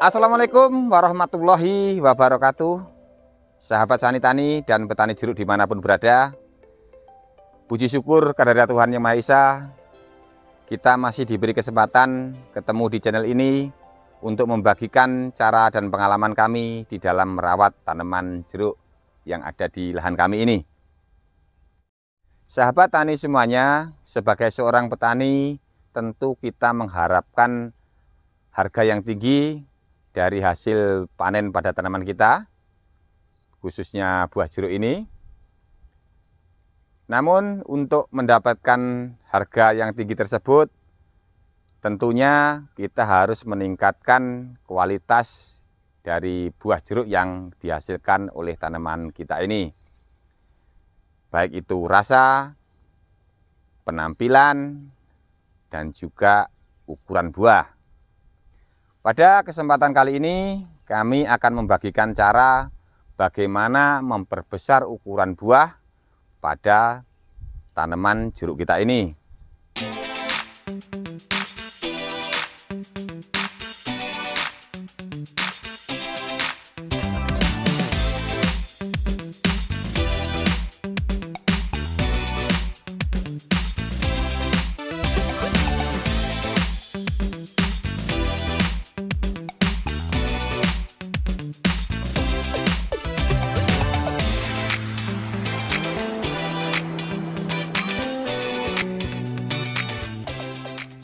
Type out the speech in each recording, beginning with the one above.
Assalamualaikum warahmatullahi wabarakatuh Sahabat sani tani dan petani jeruk dimanapun berada Puji syukur kehadirat Tuhan Yang Maha Esa Kita masih diberi kesempatan ketemu di channel ini Untuk membagikan cara dan pengalaman kami di dalam merawat tanaman jeruk yang ada di lahan kami ini Sahabat tani semuanya, sebagai seorang petani tentu kita mengharapkan harga yang tinggi dari hasil panen pada tanaman kita, khususnya buah jeruk ini. Namun untuk mendapatkan harga yang tinggi tersebut, tentunya kita harus meningkatkan kualitas dari buah jeruk yang dihasilkan oleh tanaman kita ini. Baik itu rasa, penampilan, dan juga ukuran buah. Pada kesempatan kali ini kami akan membagikan cara bagaimana memperbesar ukuran buah pada tanaman jeruk kita ini.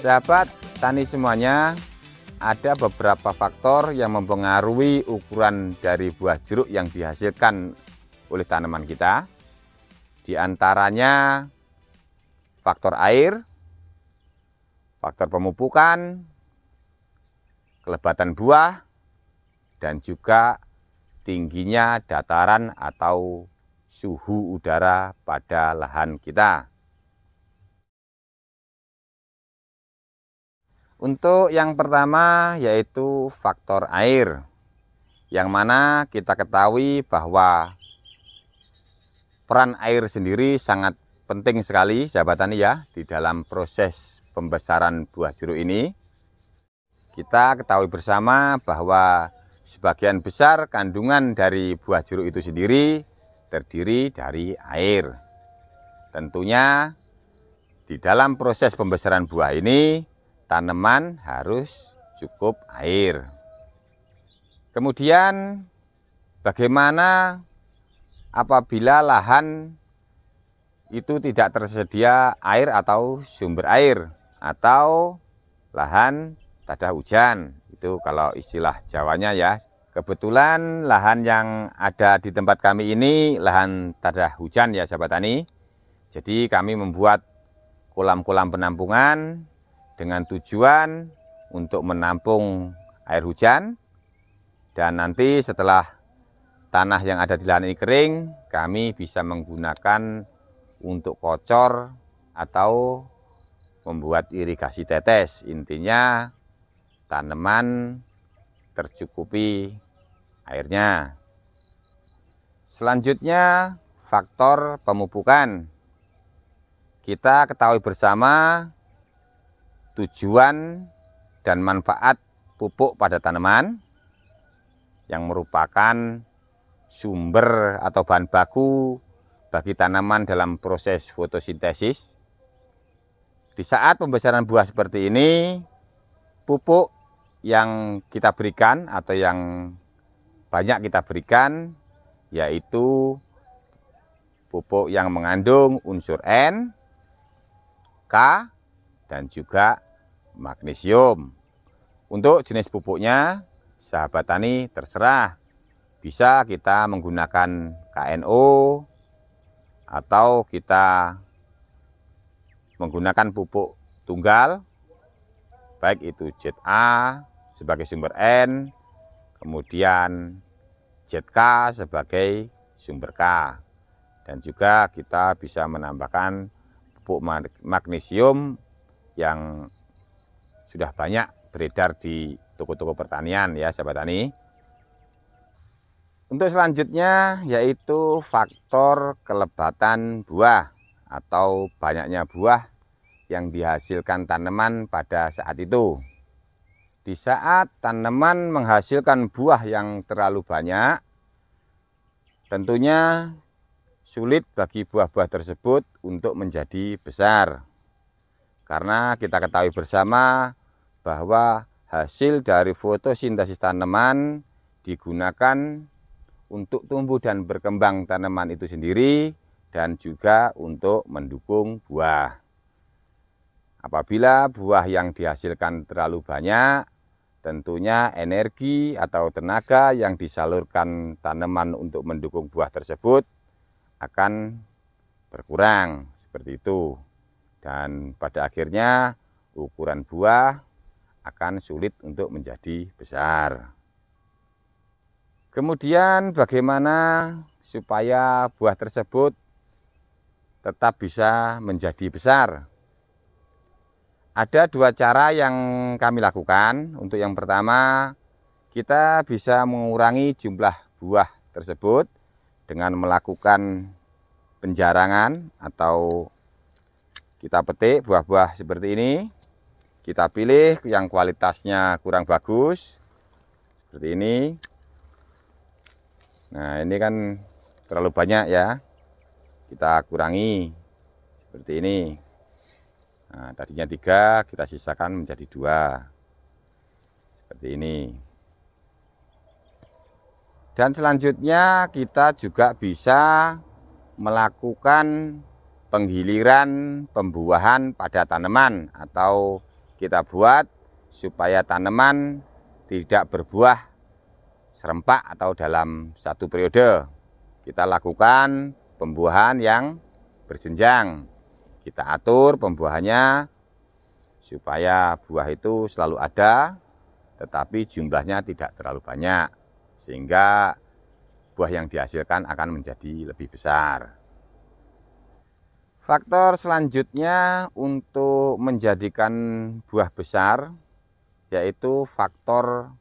Sahabat tani semuanya, ada beberapa faktor yang mempengaruhi ukuran dari buah jeruk yang dihasilkan oleh tanaman kita. Di antaranya faktor air, faktor pemupukan, kelebatan buah, dan juga tingginya dataran atau suhu udara pada lahan kita. Untuk yang pertama yaitu faktor air, yang mana kita ketahui bahwa peran air sendiri sangat penting sekali, sahabat tani ya, di dalam proses pembesaran buah jeruk ini. Kita ketahui bersama bahwa sebagian besar kandungan dari buah jeruk itu sendiri terdiri dari air. Tentunya di dalam proses pembesaran buah ini tanaman harus cukup air. Kemudian bagaimana apabila lahan itu tidak tersedia air atau sumber air atau lahan tadah hujan itu kalau istilah Jawanya ya kebetulan lahan yang ada di tempat kami ini lahan tadah hujan ya sahabat tani jadi kami membuat kolam-kolam penampungan dengan tujuan untuk menampung air hujan dan nanti setelah tanah yang ada di lahan ini kering kami bisa menggunakan untuk kocor atau membuat irigasi tetes. Intinya tanaman tercukupi airnya. Selanjutnya faktor pemupukan. Kita ketahui bersama tujuan dan manfaat pupuk pada tanaman yang merupakan sumber atau bahan baku bagi tanaman dalam proses fotosintesis. Di saat pembesaran buah seperti ini, pupuk yang kita berikan atau yang banyak kita berikan yaitu pupuk yang mengandung unsur N, K, dan juga magnesium. Untuk jenis pupuknya, sahabat tani terserah. Bisa kita menggunakan KNO atau kita menggunakan pupuk tunggal baik itu ZA sebagai sumber N, kemudian ZK sebagai sumber K. Dan juga kita bisa menambahkan pupuk magnesium yang sudah banyak beredar di toko-toko pertanian ya sahabat tani. Untuk selanjutnya yaitu faktor kelebatan buah atau banyaknya buah yang dihasilkan tanaman pada saat itu. Di saat tanaman menghasilkan buah yang terlalu banyak, tentunya sulit bagi buah-buah tersebut untuk menjadi besar. Karena kita ketahui bersama bahwa hasil dari fotosintesis tanaman digunakan untuk tumbuh dan berkembang tanaman itu sendiri dan juga untuk mendukung buah. Apabila buah yang dihasilkan terlalu banyak, tentunya energi atau tenaga yang disalurkan tanaman untuk mendukung buah tersebut akan berkurang seperti itu. Dan pada akhirnya ukuran buah akan sulit untuk menjadi besar. Kemudian bagaimana supaya buah tersebut tetap bisa menjadi besar? Ada dua cara yang kami lakukan. Untuk yang pertama, kita bisa mengurangi jumlah buah tersebut dengan melakukan penjarangan atau kita petik buah-buah seperti ini kita pilih yang kualitasnya kurang bagus seperti ini nah ini kan terlalu banyak ya kita kurangi seperti ini nah, tadinya tiga kita sisakan menjadi dua seperti ini dan selanjutnya kita juga bisa melakukan penggiliran pembuahan pada tanaman atau kita buat supaya tanaman tidak berbuah serempak atau dalam satu periode. Kita lakukan pembuahan yang berjenjang. Kita atur pembuahannya supaya buah itu selalu ada, tetapi jumlahnya tidak terlalu banyak, sehingga buah yang dihasilkan akan menjadi lebih besar. Faktor selanjutnya untuk menjadikan buah besar yaitu faktor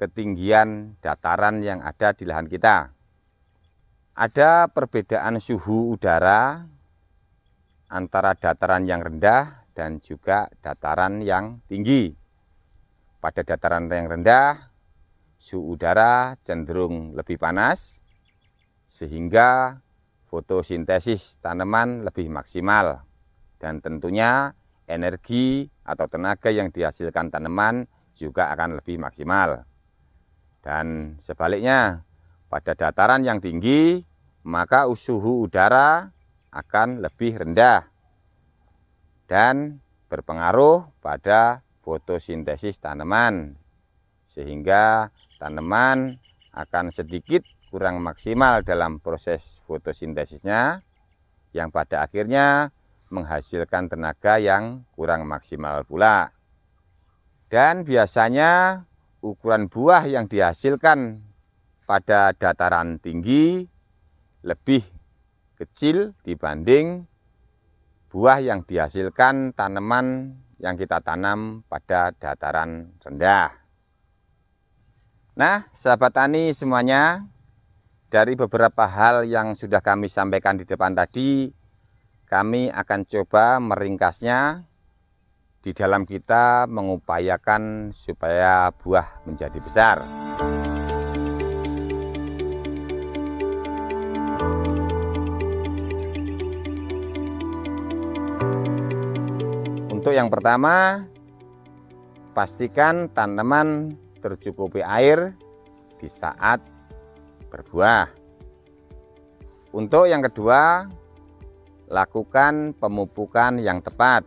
ketinggian dataran yang ada di lahan kita. Ada perbedaan suhu udara antara dataran yang rendah dan juga dataran yang tinggi. Pada dataran yang rendah, suhu udara cenderung lebih panas sehingga fotosintesis tanaman lebih maksimal dan tentunya energi atau tenaga yang dihasilkan tanaman juga akan lebih maksimal. Dan sebaliknya, pada dataran yang tinggi maka suhu udara akan lebih rendah dan berpengaruh pada fotosintesis tanaman sehingga tanaman akan sedikit kurang maksimal dalam proses fotosintesisnya yang pada akhirnya menghasilkan tenaga yang kurang maksimal pula. Dan biasanya ukuran buah yang dihasilkan pada dataran tinggi lebih kecil dibanding buah yang dihasilkan tanaman yang kita tanam pada dataran rendah. Nah, sahabat tani semuanya, dari beberapa hal yang sudah kami sampaikan di depan tadi, kami akan coba meringkasnya di dalam kita mengupayakan supaya buah menjadi besar. Untuk yang pertama, pastikan tanaman tercukupi air di saat berbuah. Untuk yang kedua, lakukan pemupukan yang tepat.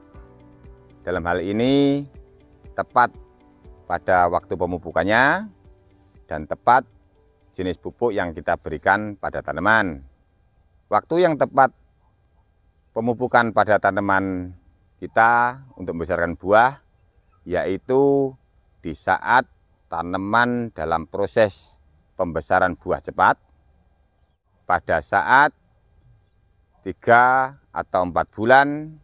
Dalam hal ini, tepat pada waktu pemupukannya dan tepat jenis pupuk yang kita berikan pada tanaman. Waktu yang tepat pemupukan pada tanaman kita untuk membesarkan buah yaitu di saat tanaman dalam proses pembesaran buah cepat pada saat tiga atau empat bulan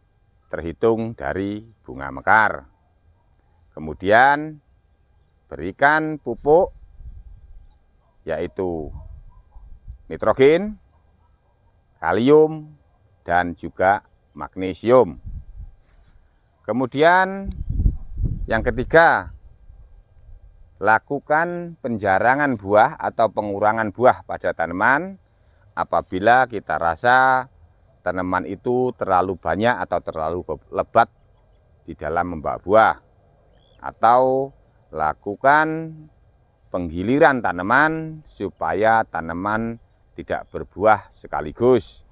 terhitung dari bunga mekar. Kemudian berikan pupuk yaitu nitrogen, kalium, dan juga magnesium. Kemudian yang ketiga lakukan penjarangan buah atau pengurangan buah pada tanaman apabila kita rasa tanaman itu terlalu banyak atau terlalu lebat di dalam membawa buah atau lakukan penggiliran tanaman supaya tanaman tidak berbuah sekaligus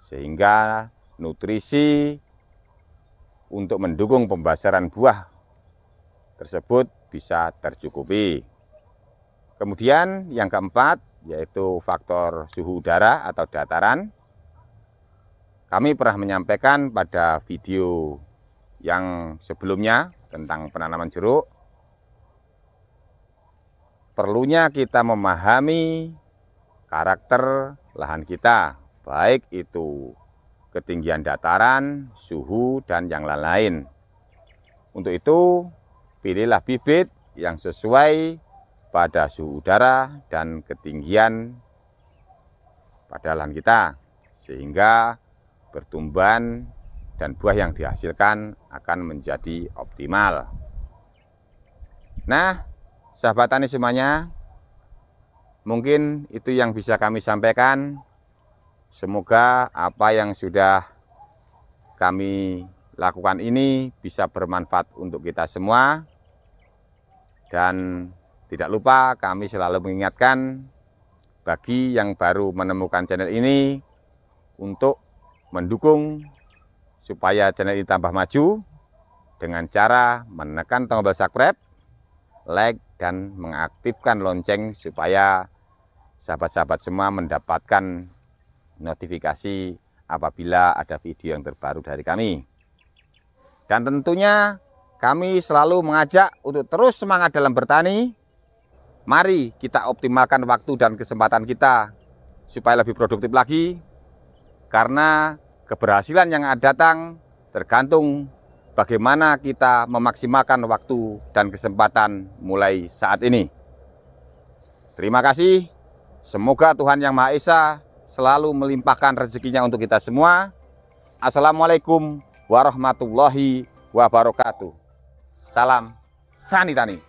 sehingga nutrisi untuk mendukung pembasaran buah tersebut bisa tercukupi. Kemudian yang keempat yaitu faktor suhu udara atau dataran. Kami pernah menyampaikan pada video yang sebelumnya tentang penanaman jeruk perlunya kita memahami karakter lahan kita, baik itu ketinggian dataran, suhu, dan yang lain-lain. Untuk itu, pilihlah bibit yang sesuai pada suhu udara dan ketinggian pada lahan kita sehingga pertumbuhan dan buah yang dihasilkan akan menjadi optimal. Nah, sahabat tani semuanya, mungkin itu yang bisa kami sampaikan. Semoga apa yang sudah kami lakukan ini bisa bermanfaat untuk kita semua. Dan tidak lupa kami selalu mengingatkan bagi yang baru menemukan channel ini untuk mendukung supaya channel ini tambah maju dengan cara menekan tombol subscribe, like, dan mengaktifkan lonceng supaya sahabat-sahabat semua mendapatkan notifikasi apabila ada video yang terbaru dari kami. Dan tentunya kami selalu mengajak untuk terus semangat dalam bertani. Mari kita optimalkan waktu dan kesempatan kita supaya lebih produktif lagi. Karena keberhasilan yang akan datang tergantung bagaimana kita memaksimalkan waktu dan kesempatan mulai saat ini. Terima kasih. Semoga Tuhan Yang Maha Esa selalu melimpahkan rezekinya untuk kita semua. Assalamualaikum warahmatullahi wabarakatuh. Salam Sanitani.